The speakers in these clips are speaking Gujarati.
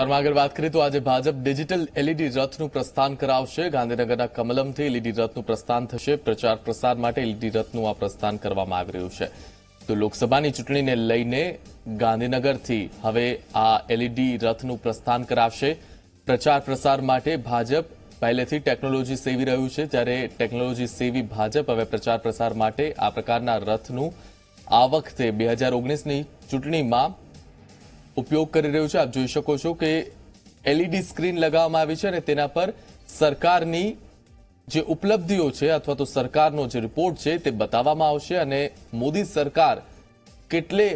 ત્યારમાં આગળ વાત કરીએ તો આજે ભાજપ ડિજિટલ એલઈડી રથનું પ્રસ્થાન કરાવશે ગાંધીનગરના કમલમથી એલઈડી રથનું પ્રસ્થાન થશે પ્રચાર પ્રસાર માટે એલઈડી રથનું આ પ્રસ્થાન કરવામાં આવી રહ્યું છે તો લોકસભાની ચૂંટણીને લઈને ગાંધીનગરથી હવે આ એલઈડી રથનું પ્રસ્થાન કરાવશે પ્રચાર પ્રસાર માટે ભાજપ પહેલેથી ટેકનોલોજી સેવી રહ્યું છે જ્યારે ટેકનોલોજી સેવી ભાજપ હવે પ્રચાર પ્રસાર માટે આ પ્રકારના રથનું આ વખતે બે હજાર ઓગણીસની ચૂંટણીમાં ઉપયોગ કરી રહ્યું છે આપ જોઈ શકો છો કે એલઈડી સ્ક્રીન લગાવવામાં આવી છે અને તેના પર સરકારની જે ઉપલબ્ધિઓ છે અથવા તો સરકારનો જે રિપોર્ટ છે તે બતાવવામાં આવશે અને મોદી સરકાર કેટલે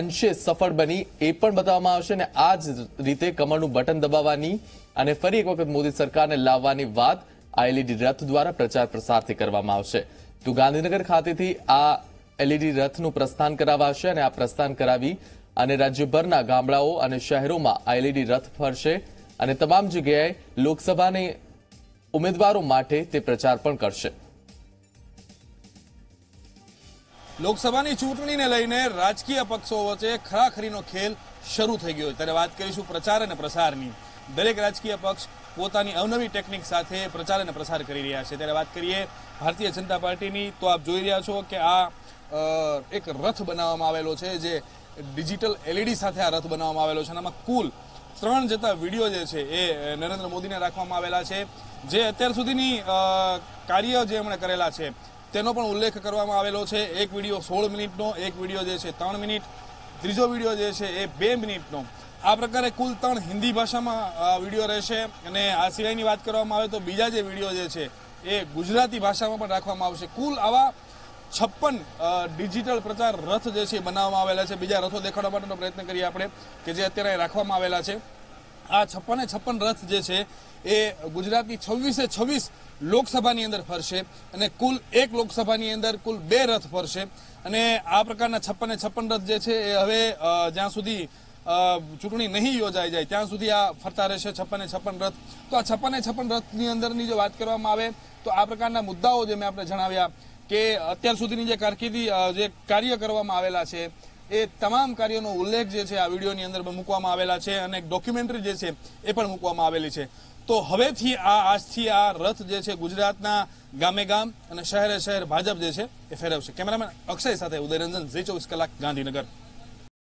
અંશે સફળ બની એ પણ બતાવવામાં આવશે અને આ જ રીતે કમરનું બટન દબાવવાની અને ફરી એક વખત મોદી સરકારને લાવવાની વાત આ એલઈડી રથ દ્વારા પ્રચાર પ્રસારથી કરવામાં આવશે તો ગાંધીનગર ખાતેથી આ એલઈડી રથનું પ્રસ્થાન કરાવાશે અને આ પ્રસ્થાન કરાવી અને રાજ્યભરના ગામડાઓ અને શહેરોમાં આ રથ ફરશે અને તમામ જગ્યાએ લોકસભાની ઉમેદવારો માટે તે પ્રચાર પણ કરશે લોકસભાની ચૂંટણીને લઈને રાજકીય પક્ષો વચ્ચે ખરાખરીનો ખેલ શરૂ થઈ ગયો ત્યારે વાત કરીશું પ્રચાર અને પ્રસારની દરેક રાજકીય પક્ષ પોતાની અવનવી ટેકનિક સાથે પ્રચાર અને પ્રસાર કરી રહ્યા છે ત્યારે વાત કરીએ ભારતીય જનતા પાર્ટીની તો આપ જોઈ રહ્યા છો કે આ એક રથ બનાવવામાં આવેલો છે જે ડિજિટલ એલઈડી સાથે આ રથ બનાવવામાં આવેલો છે અને આમાં કુલ ત્રણ જતા વિડીયો જે છે એ નરેન્દ્ર મોદીને રાખવામાં આવેલા છે જે અત્યાર સુધીની કાર્ય જે એમણે કરેલા છે તેનો પણ ઉલ્લેખ કરવામાં આવેલો છે એક વિડીયો સોળ મિનિટનો એક વિડીયો જે છે ત્રણ મિનિટ ત્રીજો વિડીયો જે છે એ બે મિનિટનો આ પ્રકારે કુલ ત્રણ હિન્દી ભાષામાં વિડીયો રહેશે અને આ સિવાયની વાત કરવામાં આવે તો બીજા જે વિડીયો જે છે એ ગુજરાતી ભાષામાં પણ રાખવામાં આવશે કુલ આવા છપ્પન ડિજિટલ પ્રચાર રથ જે છે બનાવવામાં આવેલા છે બીજા રથો દેખાડવા માટેનો પ્રયત્ન કરીએ આપણે કે જે અત્યારે રાખવામાં આવેલા છે આ છપ્પને છપ્પન રથ જે છે એ ગુજરાતની છવ્વીસે છવ્વીસ લોકસભાની અંદર ફરશે અને કુલ એક લોકસભાની અંદર કુલ બે રથ ફરશે અને આ પ્રકારના છપ્પને છપ્પન રથ જે છે એ હવે જ્યાં સુધી ચૂંટણી નહીં યોજાઈ જાય ત્યાં સુધી આ ફરતા રહેશે છપ્પને છપ્પન રથ તો આ છપ્પને છપ્પન રથની અંદરની જો વાત કરવામાં આવે તો આ પ્રકારના મુદ્દાઓ જે મેં આપણે જણાવ્યા કે અત્યાર સુધીની જે કારકિર્દી જે કાર્ય કરવામાં આવેલા છે એ તમામ કાર્યોનો ઉલ્લેખ જે છે આ વિડીયોની અંદર મૂકવામાં આવેલા છે અને ડોક્યુમેન્ટરી જે છે એ પણ મૂકવામાં આવેલી છે તો હવેથી આ આજથી આ રથ જે છે ગુજરાતના ગામે ગામ અને શહેરે શહેર ભાજપ જે છે એ ફેરવશે કેમેરામેન અક્ષય સાથે ઉદયરંજન જે ચોવીસ કલાક ગાંધીનગર